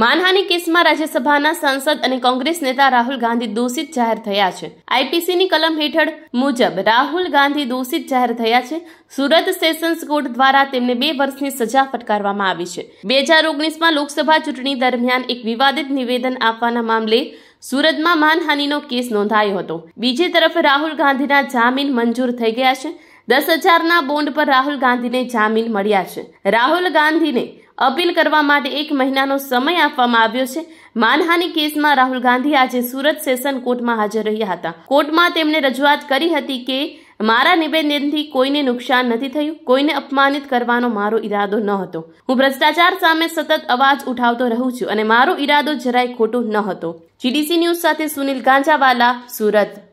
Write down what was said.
માનહાની કેસમાં રાજ્યસભાના સાંસદ અને કોંગ્રેસ નેતા રાહુલ ગાંધી દોષિત જાહેર થયા છે આઈપીસીની કલમ હેઠળ મુજબ રાહુલ ગાંધી દોષિત જાહેર થયા છે સુરત સેશન્સ કોર્ટ દ્વારા તેમને બે વર્ષની સજા ફટકારવામાં આવી છે બે હજાર ઓગણીસમાં લોકસભા ચૂંટણી દરમિયાન એક વિવાદિત નિવેદન આપવાના મામલે સુરતમાં માનહાનીનો કેસ નોંધાયો હતો બીજી તરફ રાહુલ ગાંધીના જામીન મંજૂર થઈ ગયા છે દસ હજારના બોન્ડ પર રાહુલ ગાંધીને જામીન મળ્યા છે રાહુલ ગાંધીને અપીલ કરવા માટે એક મહિનાનો સમય આપવામાં આવ્યો છે માનહાનિ કેસમાં રાહુલ ગાંધી આજે સુરત સેશન કોર્ટમાં હાજર રહ્યા હતા કોર્ટમાં તેમણે રજૂઆત કરી હતી કે મારા નિવેદનથી કોઈને નુકસાન નથી થયું કોઈને અપમાનિત કરવાનો મારો ઈરાદો ન હતો હું ભ્રષ્ટાચાર સામે સતત અવાજ ઉઠાવતો રહું છું અને મારો ઈરાદો જરાય ખોટો ન હતો જીડીસી ન્યૂઝ સાથે સુનિલ ગાંજાવાલા સુરત